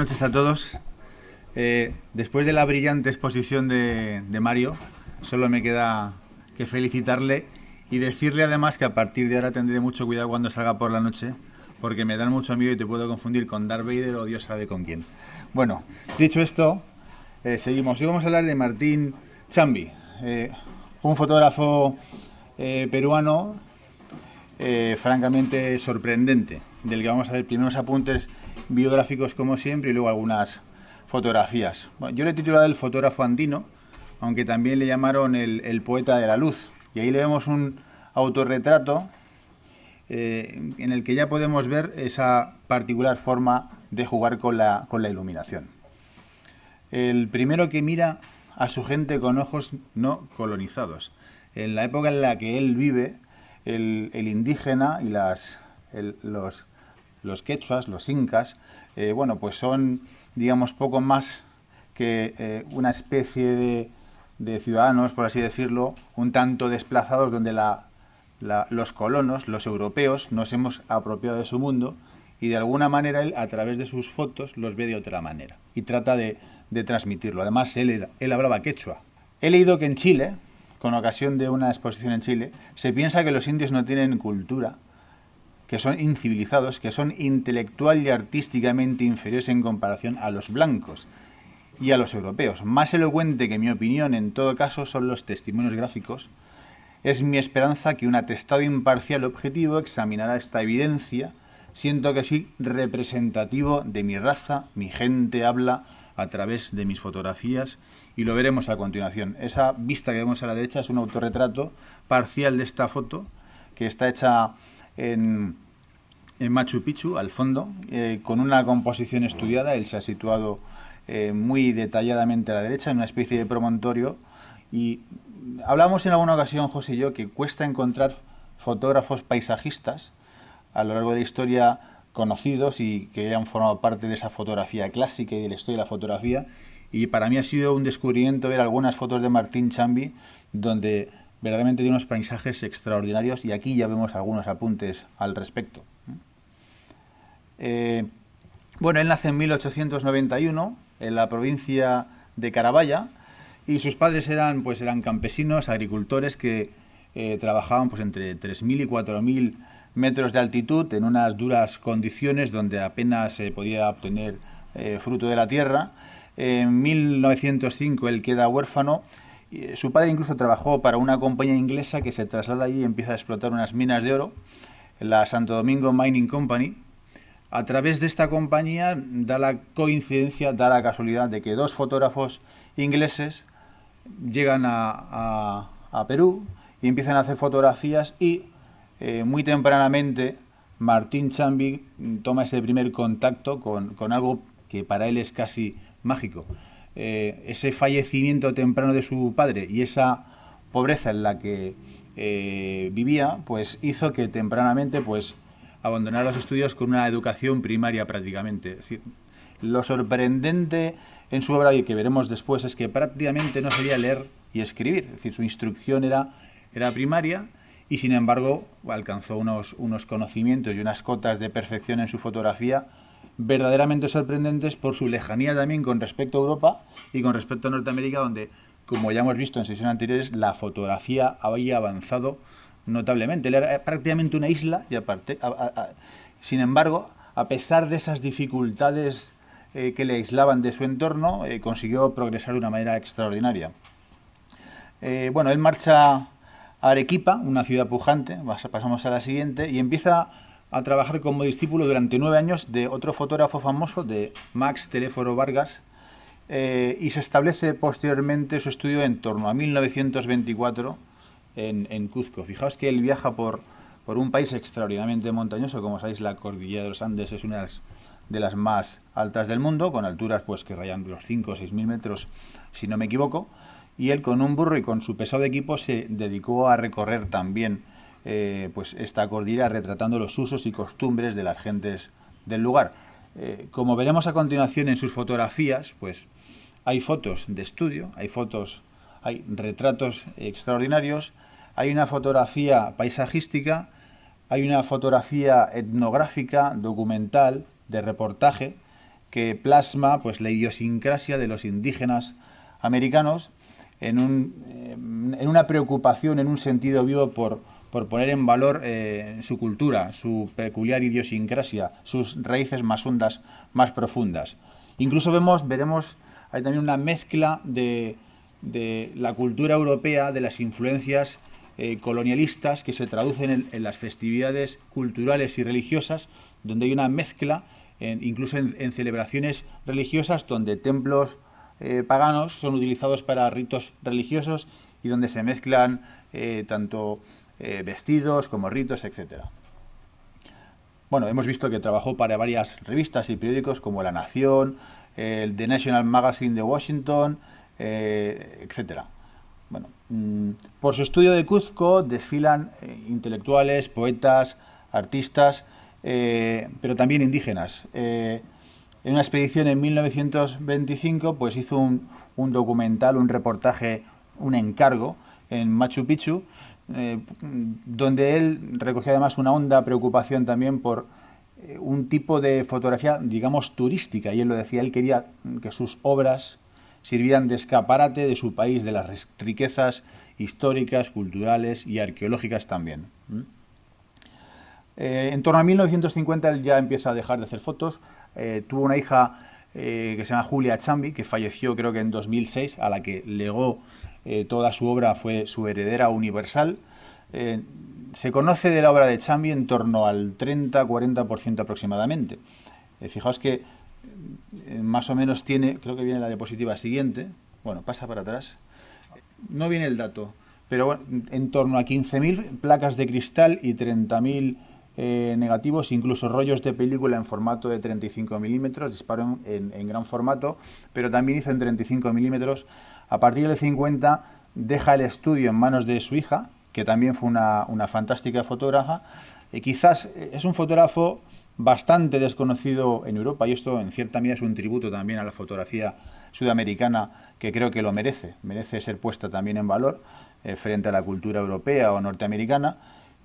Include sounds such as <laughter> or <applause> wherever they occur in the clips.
noches a todos. Eh, después de la brillante exposición de, Mario, solo me queda que felicitarle y decirle además que a partir de ahora tendré mucho cuidado cuando salga por la noche, porque me dan mucho miedo y te puedo confundir con Darth Vader o Dios sabe con quién. Bueno, dicho esto, eh, seguimos. Hoy vamos a hablar de Martín Chambi, eh, un fotógrafo peruano francamente sorprendente, del que vamos a ver primeros apuntes biográficos como siempre y luego algunas fotografías. yo le he titulado el fotógrafo andino, aunque también le llamaron el, poeta de la luz. Y ahí le vemos un autorretrato eh, en el que ya podemos ver esa particular forma de jugar con la, con la iluminación. El primero que mira a su gente con ojos no colonizados. En la época en la que él vive, el, indígena y las, los los quechuas, los incas, eh, bueno, pues son, digamos, poco más que eh, una especie de, ciudadanos, por así decirlo, un tanto desplazados donde los colonos, los europeos, nos hemos apropiado de su mundo y de alguna manera él, a través de sus fotos, los ve de otra manera y trata de, transmitirlo. Además, él, él hablaba quechua. He leído que en Chile, con ocasión de una exposición en Chile, se piensa que los indios no tienen cultura que son incivilizados, que son intelectual y artísticamente inferiores en comparación a los blancos y a los europeos. Más elocuente que mi opinión, en todo caso, son los testimonios gráficos. Es mi esperanza que un atestado imparcial objetivo examinará esta evidencia. Siento que soy representativo de mi raza, mi gente habla a través de mis fotografías y lo veremos a continuación. Esa vista que vemos a la derecha es un autorretrato parcial de esta foto que está hecha en, Machu Picchu, al fondo, eh, con una composición estudiada. Él se ha situado eh, muy detalladamente a la derecha, en una especie de promontorio. Y hablamos en alguna ocasión, José y yo, que cuesta encontrar fotógrafos paisajistas a lo largo de la historia conocidos y que hayan formado parte de esa fotografía clásica y del la historia de la fotografía. Y para mí ha sido un descubrimiento ver algunas fotos de Martín Chambi donde verdaderamente de unos paisajes extraordinarios y aquí ya vemos algunos apuntes al respecto. Eh, bueno, él nace en 1891 en la provincia de Carabaya y sus padres eran, pues, eran campesinos, agricultores que eh, trabajaban pues, entre 3.000 y 4.000 metros de altitud en unas duras condiciones donde apenas se podía obtener eh, fruto de la tierra. En 1905 él queda huérfano eh, su padre incluso trabajó para una compañía inglesa que se traslada allí y empieza a explotar unas minas de oro, la Santo Domingo Mining Company. A través de esta compañía da la coincidencia, da la casualidad de que dos fotógrafos ingleses llegan a, Perú y empiezan a hacer fotografías y eh, muy tempranamente Martín Chambi toma ese primer contacto con algo que para él es casi mágico. Eh, ese fallecimiento temprano de su padre y esa pobreza en la que eh, vivía, pues hizo que tempranamente pues abandonara los estudios con una educación primaria prácticamente. Es lo sorprendente en su obra y que veremos después es que prácticamente no sabía leer y escribir. Es decir, su instrucción era, primaria y sin embargo alcanzó unos conocimientos y unas cotas de perfección en su fotografía verdaderamente sorprendentes por su lejanía también con respecto a Europa y con respecto a Norteamérica, donde, como ya hemos visto en sesiones anteriores, la fotografía había avanzado notablemente. Era prácticamente una isla y aparte, sin embargo, a pesar de esas dificultades eh, que le aislaban de su entorno, eh, consiguió progresar de una manera extraordinaria. Eh, bueno, él marcha a Arequipa, una ciudad pujante, pasamos a la siguiente, y empieza a trabajar como discípulo durante nueve años de otro fotógrafo famoso, de Max Teléforo Vargas, eh, y se establece posteriormente su estudio en torno a 1924 en, en Cuzco. Fijaos que él viaja por, por un país extraordinariamente montañoso, como sabéis, la cordillera de los Andes es una de las, más altas del mundo, con alturas pues que rayan los 5 o 6 mil metros, si no me equivoco, y él con un burro y con su pesado equipo se dedicó a recorrer también eh, pues esta cordillera retratando los usos y costumbres de las gentes del lugar. Eh, como veremos a continuación en sus fotografías, pues hay fotos de estudio, hay fotos, hay retratos extraordinarios, hay una fotografía paisajística, hay una fotografía etnográfica, documental, de reportaje, que plasma pues, la idiosincrasia de los indígenas americanos en, un, en una preocupación, en un sentido vivo por por poner en valor eh, su cultura, su peculiar idiosincrasia, sus raíces más hondas, más profundas. Incluso vemos, veremos, hay también una mezcla de, la cultura europea, de las influencias eh, colonialistas que se traducen en, las festividades culturales y religiosas, donde hay una mezcla, incluso en, celebraciones religiosas, donde templos eh, paganos son utilizados para ritos religiosos y donde se mezclan eh, tanto eh, vestidos como ritos, etc. Bueno, hemos visto que trabajó para varias revistas y periódicos como La Nación, el The National Magazine de Washington, eh, etc. Bueno, mm, por su estudio de Cuzco desfilan intelectuales, poetas, artistas, pero también indígenas en una expedición en 1925, pues hizo un, un, documental, un reportaje un encargo en Machu Picchu, eh, donde él recogía, además una honda preocupación también por eh, un tipo de fotografía, digamos, turística. Y él lo decía, él quería que sus obras sirvieran de escaparate de su país, de las riquezas históricas, culturales y arqueológicas también. Eh, en torno a 1950 él ya empieza a dejar de hacer fotos, tuvo una hija eh, que se llama Julia Chambi, que falleció creo que en 2006, a la que legó eh, toda su obra, fue su heredera universal. Eh, se conoce de la obra de Chambi en torno al 30-40% aproximadamente. fijaos que más o menos tiene, creo que viene la diapositiva siguiente, bueno, pasa para atrás, no viene el dato, pero bueno, en torno a 15.000 placas de cristal y 30.000 eh, negativos, incluso rollos de película en formato de 35 milímetros, disparo en, gran formato, pero también hizo en 35 milímetros. A partir del 50 deja el estudio en manos de su hija, que también fue una, fantástica fotógrafa. y quizás eh, es un fotógrafo bastante desconocido en Europa y esto en cierta medida es un tributo también a la fotografía sudamericana que creo que lo merece, merece ser puesta también en valor eh, frente a la cultura europea o norteamericana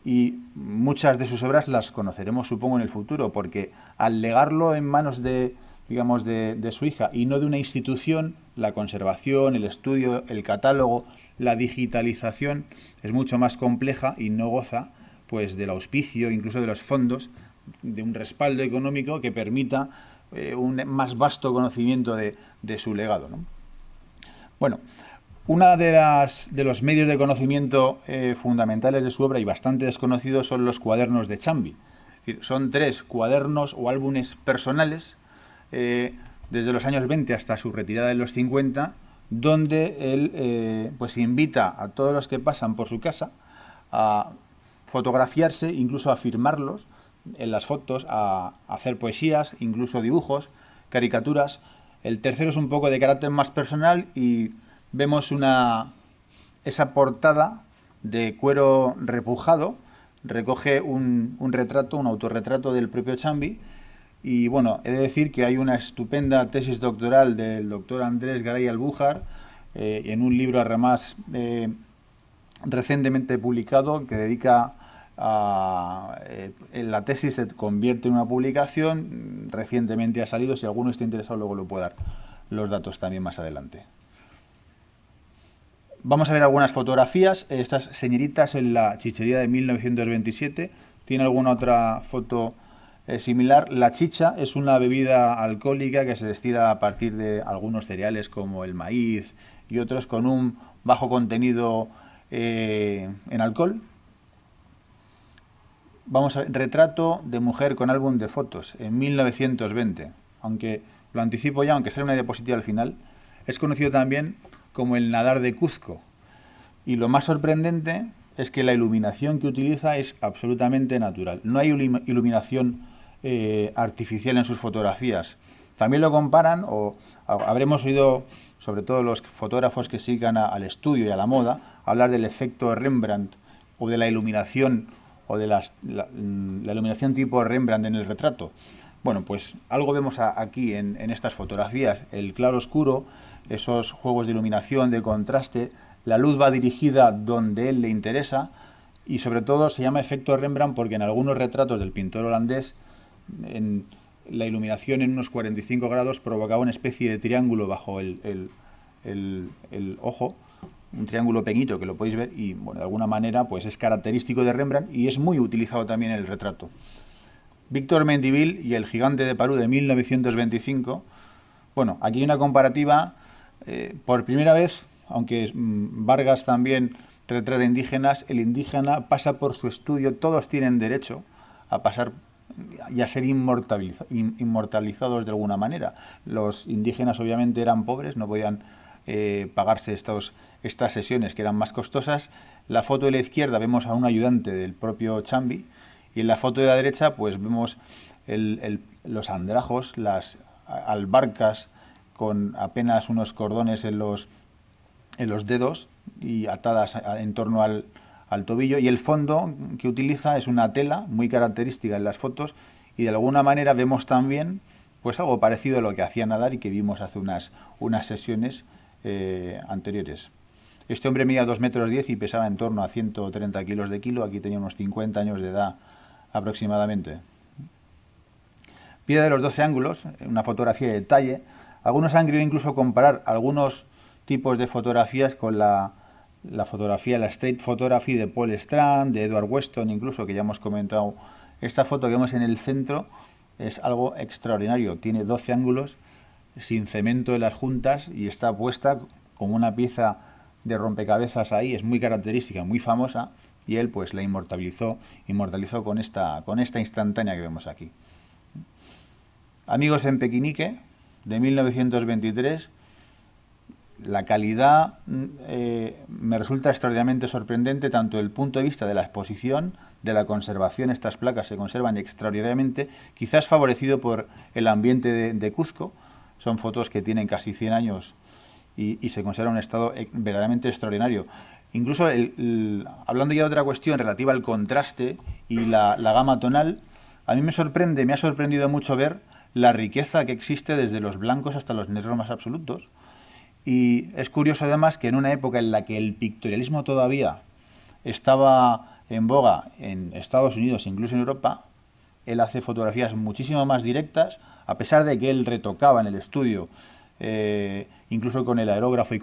y muchas de sus obras las conoceremos, supongo, en el futuro, porque al legarlo en manos de, digamos, de, su hija y no de una institución, la conservación, el estudio, el catálogo, la digitalización es mucho más compleja y no goza pues del auspicio, incluso de los fondos, de un respaldo económico que permita eh, un más vasto conocimiento de, de su legado. ¿no? Bueno, una de las de los medios de conocimiento eh, fundamentales de su obra y bastante desconocidos son los cuadernos de Chambi. son tres cuadernos o álbumes personales eh, desde los años 20 hasta su retirada en los 50, donde él eh, pues invita a todos los que pasan por su casa a fotografiarse, incluso a firmarlos en las fotos, a hacer poesías, incluso dibujos, caricaturas. El tercero es un poco de carácter más personal y vemos una, esa portada de cuero repujado, recoge un, un retrato, un autorretrato del propio Chambi, y bueno, he de decir que hay una estupenda tesis doctoral del doctor Andrés Garay Albújar eh, en un libro además eh, recientemente publicado que dedica a... Eh, la tesis se convierte en una publicación, recientemente ha salido, si alguno está interesado luego lo puedo dar los datos también más adelante. Vamos a ver algunas fotografías. Estas señoritas en la chichería de 1927. ¿Tiene alguna otra foto eh, similar? La chicha es una bebida alcohólica que se destila a partir de algunos cereales como el maíz y otros con un bajo contenido eh, en alcohol. Vamos a retrato de mujer con álbum de fotos en 1920. Aunque lo anticipo ya, aunque sea una diapositiva al final, es conocido también como el nadar de Cuzco. Y lo más sorprendente es que la iluminación que utiliza es absolutamente natural. No hay iluminación eh, artificial en sus fotografías. También lo comparan, o habremos oído, sobre todo los fotógrafos que sigan al estudio y a la moda, hablar del efecto Rembrandt o de la iluminación o de la, mm, la iluminación tipo Rembrandt en el retrato. Bueno, pues algo vemos aquí en, estas fotografías, el claro oscuro, esos juegos de iluminación, de contraste, la luz va dirigida donde él le interesa y sobre todo se llama efecto Rembrandt porque en algunos retratos del pintor holandés en, la iluminación en unos 45 grados provocaba una especie de triángulo bajo el, ojo, un triángulo pequeñito que lo podéis ver y bueno, de alguna manera pues es característico de Rembrandt y es muy utilizado también en el retrato. Víctor Mendivil y El gigante de Parú de 1925. Bueno, aquí hay una comparativa. Eh, por primera vez, aunque mm, Vargas también retrata indígenas, el indígena pasa por su estudio, todos tienen derecho a pasar y a ser inmortalizados de alguna manera. Los indígenas obviamente eran pobres, no podían eh, pagarse estas sesiones que eran más costosas. La foto de la izquierda vemos a un ayudante del propio Chambi, y en la foto de la derecha pues vemos los andrajos, las albarcas con apenas unos cordones en los, en los dedos y atadas en torno al, tobillo. Y el fondo que utiliza es una tela muy característica en las fotos y de alguna manera vemos también pues algo parecido a lo que hacía Nadar y que vimos hace unas, sesiones eh, anteriores. Este hombre medía 2 metros 10 y pesaba en torno a 130 kilos de kilo, aquí tenía unos 50 años de edad aproximadamente. Piedra de los 12 ángulos, una fotografía de detalle. Algunos han querido incluso comparar algunos tipos de fotografías con la, la fotografía, la straight photography de Paul Strand, de Edward Weston, incluso, que ya hemos comentado. Esta foto que vemos en el centro es algo extraordinario. Tiene 12 ángulos sin cemento de las juntas y está puesta como una pieza de rompecabezas ahí. Es muy característica, muy famosa y él pues la inmortalizó, inmortalizó con esta, con esta instantánea que vemos aquí. Amigos en Pequinique, de 1923, la calidad mm, eh, me resulta extraordinariamente sorprendente tanto el punto de vista de la exposición, de la conservación, estas placas se conservan extraordinariamente, quizás favorecido por el ambiente de, de Cuzco, son fotos que tienen casi 100 años y, se conservan un estado eh, verdaderamente extraordinario. Incluso hablando ya de otra cuestión relativa al contraste y la, gama tonal, a mí me sorprende, me ha sorprendido mucho ver la riqueza que existe desde los blancos hasta los negros más absolutos. Y es curioso además que en una época en la que el pictorialismo todavía estaba en boga en Estados Unidos, incluso en Europa, él hace fotografías muchísimo más directas, a pesar de que él retocaba en el estudio, eh, incluso con el aerógrafo y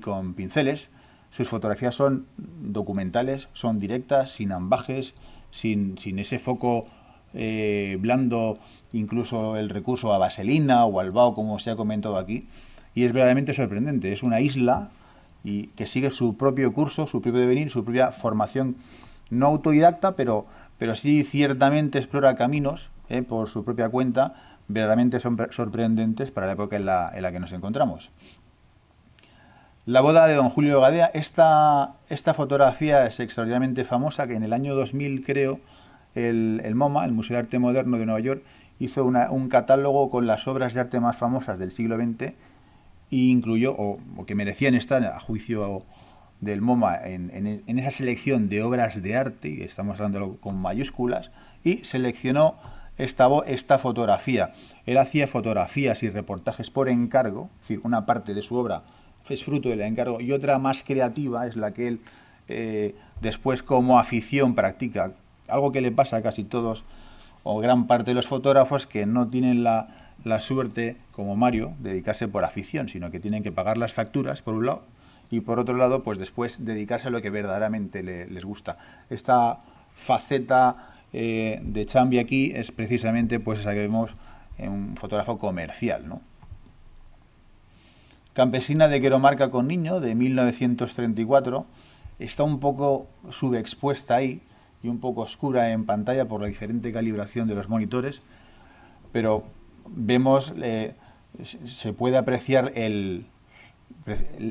con pinceles, sus fotografías son documentales, son directas, sin ambajes, sin, ese foco eh, blando, incluso el recurso a vaselina o al bao, como se ha comentado aquí. Y es verdaderamente sorprendente. Es una isla y que sigue su propio curso, su propio devenir, su propia formación, no autodidacta, pero, pero sí ciertamente explora caminos eh, por su propia cuenta, verdaderamente son sorprendentes para la época en la, en la que nos encontramos. La boda de don Julio Gadea. Esta, fotografía es extraordinariamente famosa, que en el año 2000 creo, el, MoMA, el Museo de Arte Moderno de Nueva York, hizo un catálogo con las obras de arte más famosas del siglo XX y incluyó, o, que merecían estar a juicio del MoMA en, esa selección de obras de arte, y estamos hablando con mayúsculas, y seleccionó esta, esta fotografía. Él hacía fotografías y reportajes por encargo, es decir, una parte de su obra es fruto del encargo, y otra más creativa es la que él eh, después como afición practica, algo que le pasa a casi todos o gran parte de los fotógrafos que no tienen la, suerte, como Mario, de dedicarse por afición, sino que tienen que pagar las facturas, por un lado, y por otro lado, pues después dedicarse a lo que verdaderamente les gusta. Esta faceta eh, de Chambi aquí es precisamente pues esa que vemos en un fotógrafo comercial, ¿no? Campesina de Queromarca con Niño, de 1934, está un poco subexpuesta ahí y un poco oscura en pantalla por la diferente calibración de los monitores, pero vemos, eh, se puede apreciar el,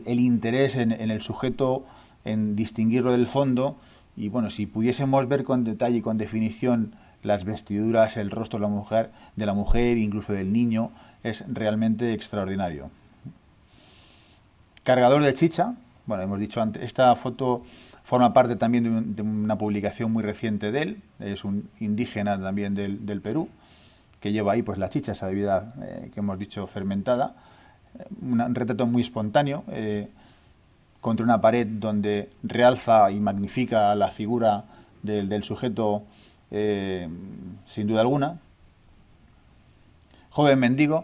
interés en, el sujeto, en distinguirlo del fondo, y bueno, si pudiésemos ver con detalle y con definición las vestiduras, el rostro de la mujer, de la mujer incluso del niño, es realmente extraordinario. Cargador de chicha, bueno, hemos dicho antes, esta foto forma parte también de, una publicación muy reciente de él, es un indígena también del, Perú, que lleva ahí pues la chicha, esa bebida eh, que hemos dicho fermentada, eh, un retrato muy espontáneo, eh, contra una pared donde realza y magnifica la figura del, sujeto sin duda alguna. Joven mendigo,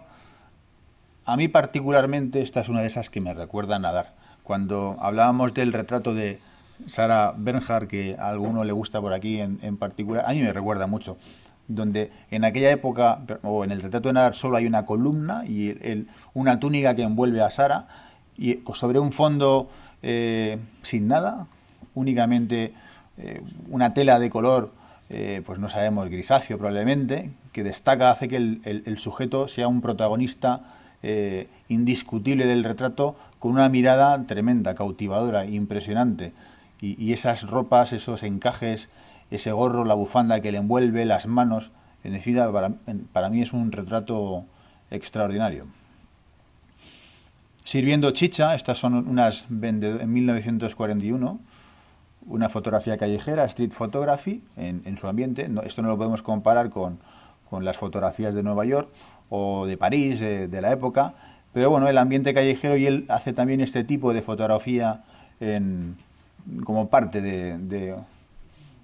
a mí particularmente esta es una de esas que me recuerda a nadar. Cuando hablábamos del retrato de Sara Bernhardt, que a alguno le gusta por aquí en, particular, a mí me recuerda mucho, donde en aquella época, o en el retrato de nadar solo hay una columna y una túnica que envuelve a Sara, y eh, sobre un fondo eh, sin nada, únicamente eh, una tela de color, pues no sabemos, grisáceo probablemente, que destaca, hace que el sujeto sea un protagonista eh, indiscutible del retrato con una mirada tremenda, cautivadora, impresionante. Y, esas ropas, esos encajes, ese gorro, la bufanda que le envuelve, las manos, en definitiva, para, mí es un retrato extraordinario. Sirviendo chicha, estas son unas en 1941, una fotografía callejera, street photography, en, su ambiente. esto no lo podemos comparar con, con las fotografías de Nueva York o de París, de, la época. Pero bueno, el ambiente callejero y él hace también este tipo de fotografía en, como parte de,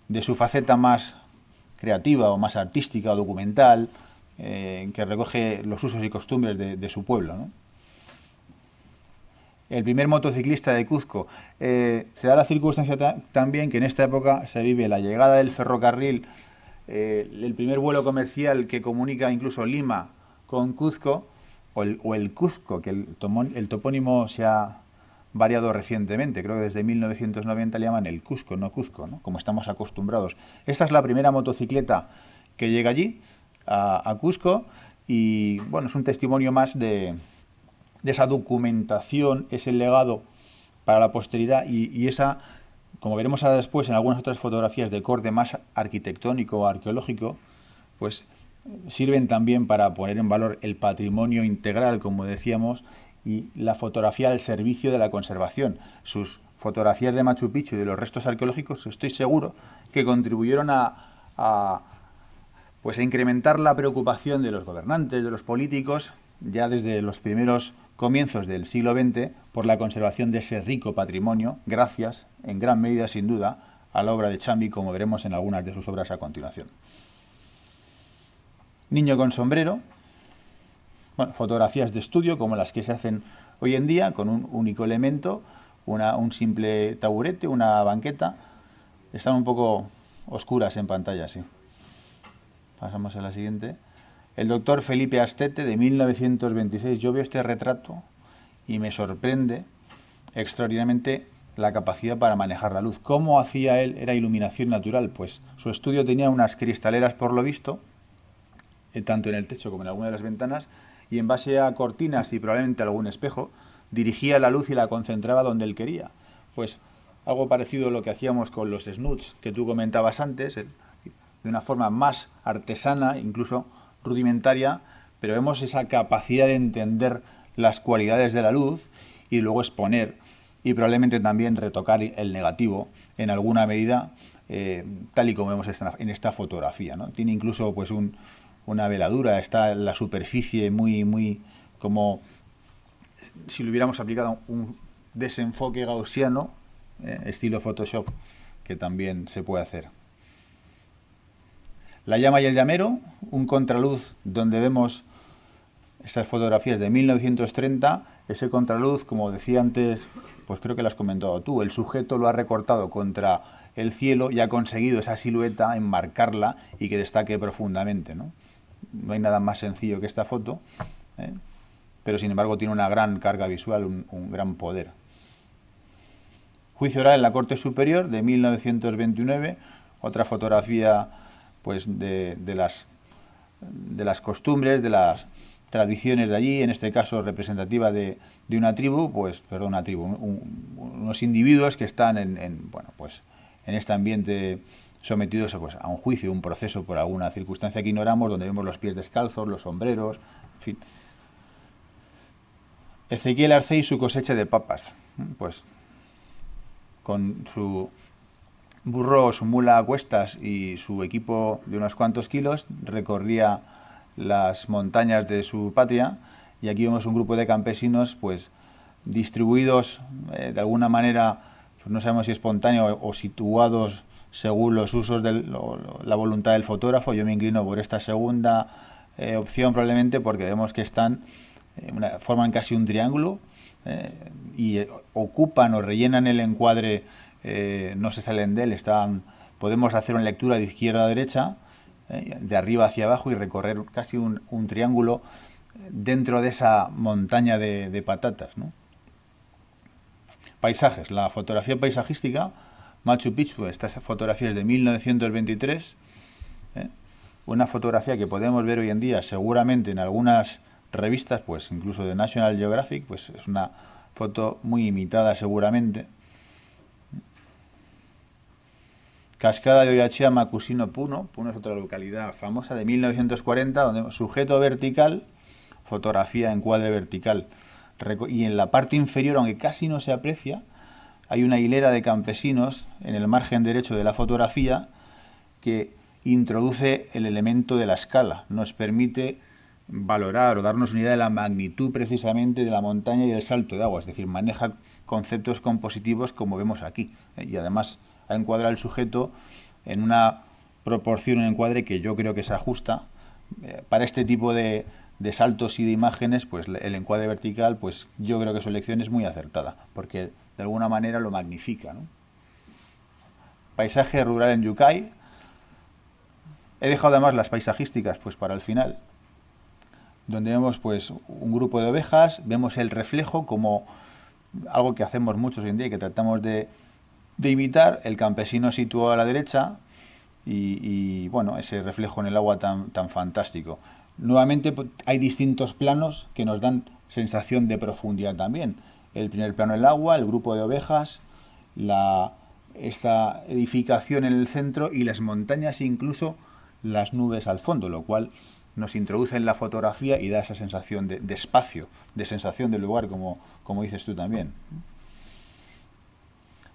de, su faceta más creativa o más artística o documental, eh, que recoge los usos y costumbres de, su pueblo. El primer motociclista de Cuzco. Eh, se da la circunstancia también que en esta época se vive la llegada del ferrocarril, eh, el primer vuelo comercial que comunica incluso Lima con Cusco, o el, Cusco, que el, tomón, el topónimo se ha variado recientemente, creo que desde 1990 le llaman el Cusco, no Cusco, como estamos acostumbrados. Esta es la primera motocicleta que llega allí, a, Cusco, y bueno, es un testimonio más de, esa documentación, ese legado para la posteridad y, y, esa, como veremos ahora después en algunas otras fotografías de corte más arquitectónico o arqueológico, pues sirven también para poner en valor el patrimonio integral, como decíamos, y la fotografía al servicio de la conservación. Sus fotografías de Machu Picchu y de los restos arqueológicos, estoy seguro que contribuyeron a, a pues, incrementar la preocupación de los gobernantes, de los políticos, ya desde los primeros comienzos del siglo XX, por la conservación de ese rico patrimonio, gracias, en gran medida sin duda, a la obra de Chambi, como veremos en algunas de sus obras a continuación niño con sombrero, bueno, fotografías de estudio como las que se hacen hoy en día con un único elemento, una, un simple taburete, una banqueta, están un poco oscuras en pantalla, sí. Pasamos a la siguiente. El doctor Felipe Astete de 1926. Yo veo este retrato y me sorprende extraordinariamente la capacidad para manejar la luz. ¿Cómo hacía él? Era iluminación natural. Pues su estudio tenía unas cristaleras, por lo visto, eh, tanto en el techo como en alguna de las ventanas, y en base a cortinas y probablemente algún espejo, dirigía la luz y la concentraba donde él quería. Pues algo parecido a lo que hacíamos con los snoots que tú comentabas antes, eh, de una forma más artesana, incluso rudimentaria, pero vemos esa capacidad de entender las cualidades de la luz y luego exponer y probablemente también retocar el negativo en alguna medida, eh, tal y como vemos en esta fotografía. ¿no? Tiene incluso pues, un, una veladura, está la superficie muy, muy como si le hubiéramos aplicado un desenfoque gaussiano, eh, estilo Photoshop, que también se puede hacer. La llama y el llamero, un contraluz donde vemos estas fotografías de 1930, ese contraluz, como decía antes, pues creo que lo has comentado tú, el sujeto lo ha recortado contra el cielo y ha conseguido esa silueta, enmarcarla y que destaque profundamente, ¿no? no hay nada más sencillo que esta foto, ¿eh? pero sin embargo tiene una gran carga visual, un, gran poder. Juicio oral en la Corte Superior de 1929, otra fotografía pues de, las, de las costumbres, de las tradiciones de allí, en este caso representativa de, de una tribu, pues, perdón, una tribu, unos individuos que están en, en, bueno, pues, en este ambiente sometidos pues, a un juicio, un proceso por alguna circunstancia que ignoramos, donde vemos los pies descalzos, los sombreros, en fin. Ezequiel Arce y su cosecha de papas, ¿eh? pues con su burro su mula a cuestas y su equipo de unos cuantos kilos recorría las montañas de su patria y aquí vemos un grupo de campesinos pues distribuidos eh, de alguna manera, pues, no sabemos si espontáneo o situados según los usos de la voluntad del fotógrafo. Yo me inclino por esta segunda eh, opción probablemente porque vemos que están forman casi un triángulo eh, y ocupan o rellenan el encuadre, eh, no se salen de él, están, podemos hacer una lectura de izquierda a derecha, de arriba hacia abajo y recorrer casi un, triángulo dentro de esa montaña de, de patatas. ¿no? Paisajes, la fotografía paisajística Machu Picchu, estas fotografías de 1923, ¿eh? una fotografía que podemos ver hoy en día seguramente en algunas revistas, pues incluso de National Geographic, pues es una foto muy imitada seguramente. Cascada de Oyachia Macusino Puno, Puno es otra localidad famosa de 1940, donde sujeto vertical, fotografía en cuadro vertical, y en la parte inferior, aunque casi no se aprecia, hay una hilera de campesinos en el margen derecho de la fotografía que introduce el elemento de la escala, nos permite valorar o darnos una idea de la magnitud precisamente de la montaña y del salto de agua, es decir, maneja conceptos compositivos como vemos aquí, ¿eh? y además ha encuadrado el sujeto en una proporción, un encuadre que yo creo que se ajusta eh, para este tipo de, de saltos y de imágenes, pues el encuadre vertical, pues yo creo que su elección es muy acertada, porque de alguna manera lo magnifica. Paisaje rural en Yucay. He dejado además las paisajísticas pues para el final, donde vemos pues un grupo de ovejas, vemos el reflejo como algo que hacemos muchos hoy en día y que tratamos de, de imitar, el campesino situado a la derecha y, bueno, ese reflejo en el agua tan, tan fantástico. Nuevamente pues, hay distintos planos que nos dan sensación de profundidad también. El primer plano el agua, el grupo de ovejas, la, esta edificación en el centro y las montañas incluso las nubes al fondo, lo cual nos introduce en la fotografía y da esa sensación de, espacio, de sensación de lugar, como, como dices tú también.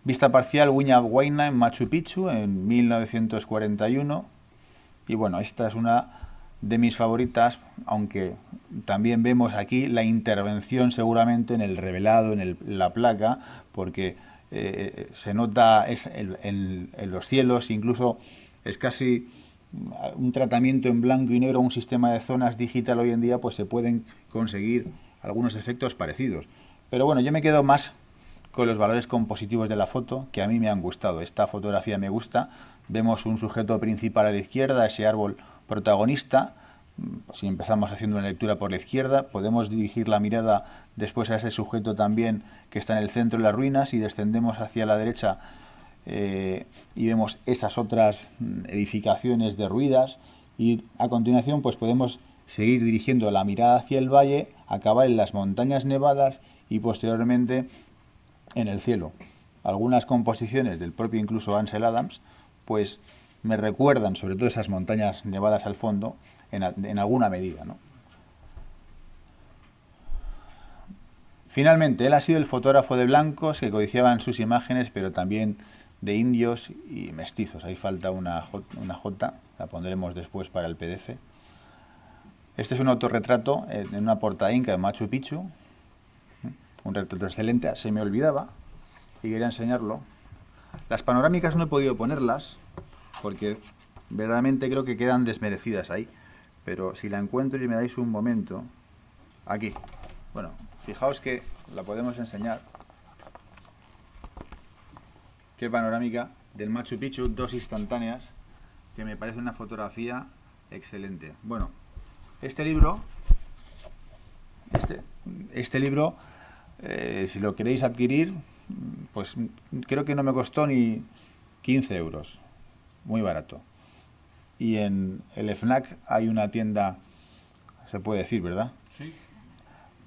Vista parcial Huña Huayna en Machu Picchu en 1941. Y bueno, esta es una de mis favoritas, aunque también vemos aquí la intervención seguramente en el revelado, en el, la placa, porque eh, se nota en, los cielos, incluso es casi un tratamiento en blanco y negro, un sistema de zonas digital hoy en día, pues se pueden conseguir algunos efectos parecidos. Pero bueno, yo me quedo más con los valores compositivos de la foto, que a mí me han gustado. Esta fotografía me gusta. Vemos un sujeto principal a la izquierda, ese árbol protagonista, mm, si empezamos haciendo una lectura por la izquierda, podemos dirigir la mirada después a ese sujeto también que está en el centro de las ruinas y descendemos hacia la derecha eh, y vemos esas otras mm, edificaciones derruidas y a continuación pues podemos seguir dirigiendo la mirada hacia el valle, acabar en las montañas nevadas y posteriormente en el cielo. Algunas composiciones del propio incluso Ansel Adams pues me recuerdan, sobre todo esas montañas llevadas al fondo, en, alguna medida. ¿no? Finalmente, él ha sido el fotógrafo de blancos que codiciaban sus imágenes, pero también de indios y mestizos. Ahí falta una J, una la pondremos después para el PDF. Este es un autorretrato en eh, una porta inca de Machu Picchu, ¿eh? un retrato excelente, se me olvidaba y quería enseñarlo. Las panorámicas no he podido ponerlas, porque verdaderamente creo que quedan desmerecidas ahí. Pero si la encuentro y me dais un momento, aquí. Bueno, fijaos que la podemos enseñar. Qué panorámica del Machu Picchu, dos instantáneas, que me parece una fotografía excelente. Bueno, este libro, este, este libro, eh, si lo queréis adquirir, pues creo que no me costó ni 15 euros muy barato. Y en el FNAC hay una tienda, se puede decir, ¿verdad? Sí.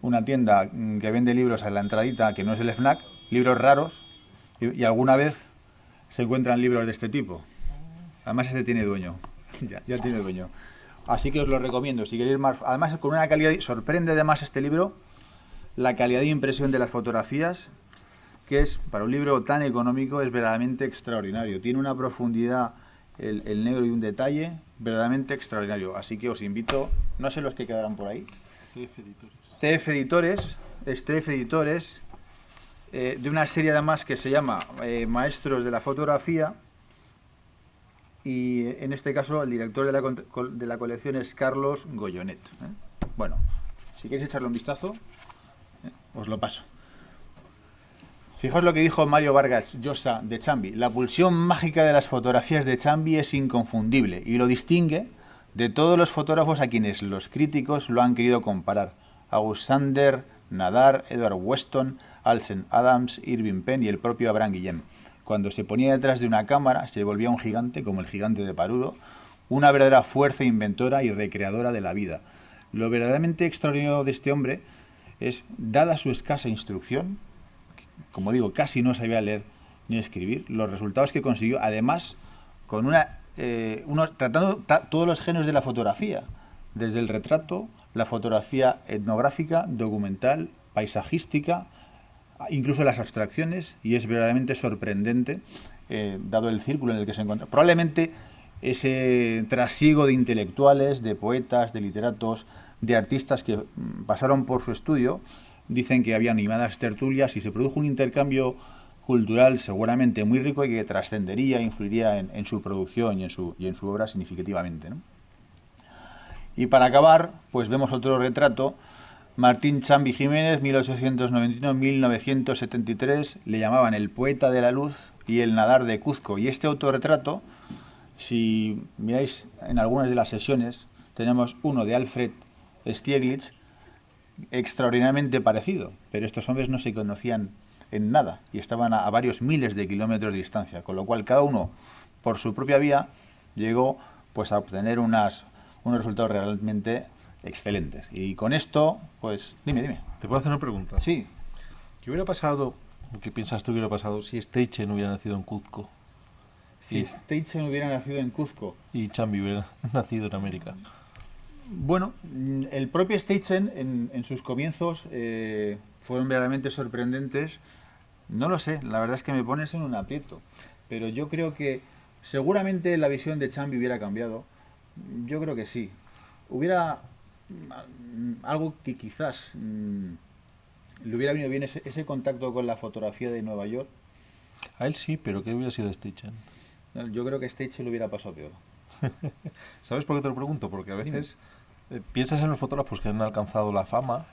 Una tienda que vende libros a la entradita, que no es el FNAC, libros raros, y, alguna vez se encuentran libros de este tipo. Además este tiene dueño, <laughs> ya, ya tiene dueño. Así que os lo recomiendo, si queréis más... Además con una calidad, sorprende además este libro, la calidad de impresión de las fotografías, que es, para un libro tan económico, es verdaderamente extraordinario. Tiene una profundidad el, negro y un detalle verdaderamente extraordinario. Así que os invito, no sé los que quedarán por ahí. TF Editores. TF Editores, es TF Editores, eh, de una serie además que se llama eh, Maestros de la Fotografía. Y eh, en este caso el director de la, colección es Carlos Goyonet. Bueno, si queréis echarle un vistazo, os lo paso. Fijaos lo que dijo Mario Vargas Llosa de Chambi. La pulsión mágica de las fotografías de Chambi es inconfundible y lo distingue de todos los fotógrafos a quienes los críticos lo han querido comparar. August Sander, Nadar, Edward Weston, Alsen Adams, Irving Penn y el propio Abraham Guillem. Cuando se ponía detrás de una cámara, se volvía un gigante, como el gigante de Parudo, una verdadera fuerza inventora y recreadora de la vida. Lo verdaderamente extraordinario de este hombre es, dada su escasa instrucción, como digo, casi no sabía leer ni escribir, los resultados que consiguió, además, con una, eh, tratando todos los géneros de la fotografía, desde el retrato, la fotografía etnográfica, documental, paisajística, incluso las abstracciones, y es verdaderamente sorprendente, eh, dado el círculo en el que se encuentra. Probablemente ese trasiego de intelectuales, de poetas, de literatos, de artistas que mm, pasaron por su estudio, dicen que había animadas tertulias y se produjo un intercambio cultural seguramente muy rico y que trascendería e influiría en, su producción y en su, en su obra significativamente. Y para acabar, pues vemos otro retrato. Martín Chambi Jiménez, 1891-1973, le llamaban el poeta de la luz y el nadar de Cuzco. Y este autorretrato, si miráis en algunas de las sesiones, tenemos uno de Alfred Stieglitz extraordinariamente parecido, pero estos hombres no se conocían en nada y estaban a, varios miles de kilómetros de distancia, con lo cual cada uno por su propia vía llegó pues a obtener unas, unos resultados realmente excelentes. Y con esto, pues dime, dime. ¿Te puedo hacer una pregunta? Sí. ¿Qué hubiera pasado, qué piensas tú que hubiera pasado si Steichen hubiera nacido en Cuzco? Si Steichen hubiera nacido en Cuzco. Y Chambi hubiera <laughs> nacido en América. Bueno, el propio Station en, sus comienzos eh, fueron verdaderamente sorprendentes. No lo sé, la verdad es que me pones en un aprieto. Pero yo creo que seguramente la visión de Chambi hubiera cambiado. Yo creo que sí. Hubiera mm, algo que quizás mm, le hubiera venido bien ese, contacto con la fotografía de Nueva York. A él sí, pero ¿qué hubiera sido Station? Yo creo que Stitchen lo hubiera pasado peor. <laughs> ¿Sabes por qué te lo pregunto? Porque a veces... Eh, piensas en los fotógrafos que han alcanzado la fama,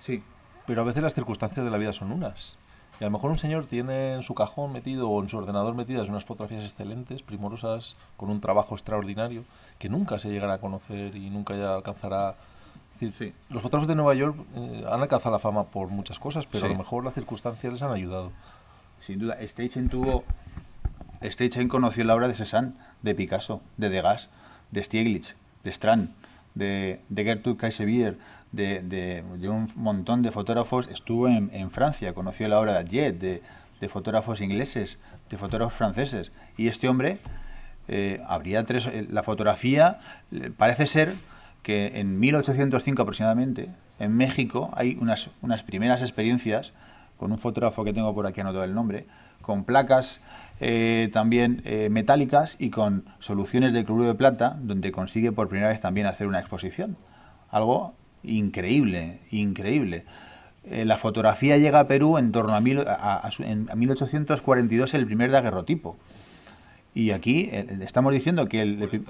sí. pero a veces las circunstancias de la vida son unas. Y a lo mejor un señor tiene en su cajón metido o en su ordenador metidas unas fotografías excelentes, primorosas, con un trabajo extraordinario, que nunca se llegará a conocer y nunca ya alcanzará. Los fotógrafos de Nueva York eh, han alcanzado la fama por muchas cosas, pero a lo mejor las circunstancias les han ayudado. Sin duda, Steichen tuvo. Steichen conoció la obra de Cézanne, de Picasso, de Degas, de Stieglitz, de Strand de, Gertrude Kaisebier, de, de, un montón de fotógrafos, estuvo en, Francia, conoció la obra de Jet, de, fotógrafos ingleses, de fotógrafos franceses, y este hombre eh, habría tres. Eh, la fotografía eh, parece ser que en 1805 aproximadamente, en México, hay unas, unas primeras experiencias con un fotógrafo que tengo por aquí anotado el nombre, con placas eh, también eh, metálicas y con soluciones de cloruro de plata, donde consigue por primera vez también hacer una exposición. Algo increíble, increíble. Eh, la fotografía llega a Perú en torno a, 1842, el primer daguerrotipo. Y aquí estamos diciendo que el,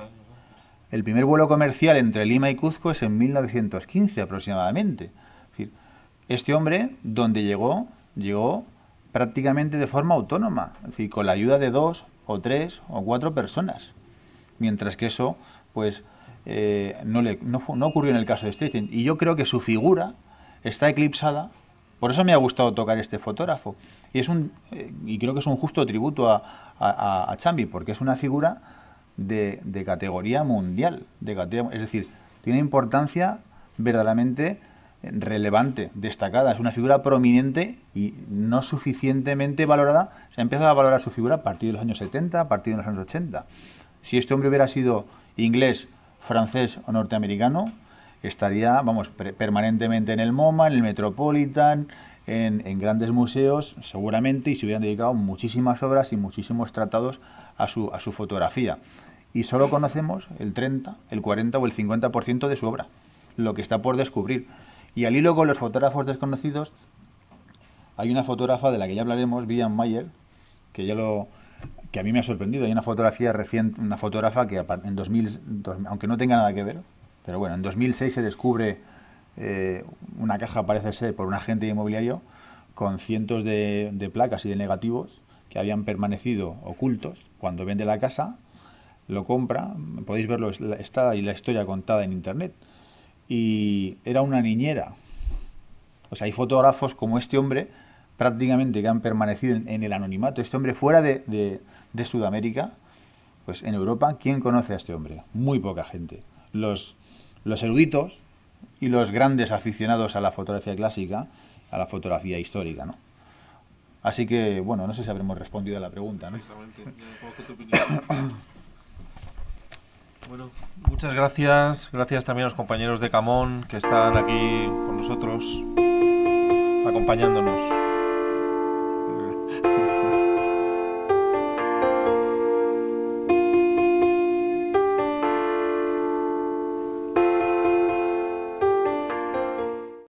primer vuelo comercial entre Lima y Cuzco es en 1915 aproximadamente. este hombre, donde llegó, llegó prácticamente de forma autónoma, es decir, con la ayuda de dos o tres o cuatro personas. Mientras que eso, pues, eh, no, le, no, ocurrió en el caso de Steichen. Y yo creo que su figura está eclipsada. Por eso me ha gustado tocar este fotógrafo. Y, es un, eh, y creo que es un justo tributo a, a, Chambi, porque es una figura de, categoría mundial. es decir, tiene importancia verdaderamente relevante, destacada, es una figura prominente y no suficientemente valorada. Se ha empezado a valorar su figura a partir de los años 70, a partir de los años 80. Si este hombre hubiera sido inglés, francés o norteamericano, estaría, vamos, permanentemente en el MoMA, en el Metropolitan, en, grandes museos, seguramente, y se hubieran dedicado muchísimas obras y muchísimos tratados a su, a su fotografía. Y solo conocemos el 30, el 40 o el 50% de su obra, lo que está por descubrir. Y al hilo con los fotógrafos desconocidos, hay una fotógrafa de la que ya hablaremos, Vivian Mayer, que ya lo que a mí me ha sorprendido. Hay una fotografía reciente, una fotógrafa que en 2000, aunque no tenga nada que ver, pero bueno, en 2006 se descubre eh, una caja, parece ser, por un agente inmobiliario con cientos de, placas y de negativos que habían permanecido ocultos cuando vende la casa, lo compra, podéis verlo, está ahí la historia contada en internet y era una niñera. O sea, hay fotógrafos como este hombre prácticamente que han permanecido en, el anonimato. Este hombre fuera de, de, de, Sudamérica, pues en Europa, ¿quién conoce a este hombre? Muy poca gente. Los, los eruditos y los grandes aficionados a la fotografía clásica, a la fotografía histórica, ¿no? Así que, bueno, no sé si habremos respondido a la pregunta, ¿no? <coughs> Bueno, muchas gracias. Gracias también a los compañeros de Camón que están aquí con nosotros acompañándonos.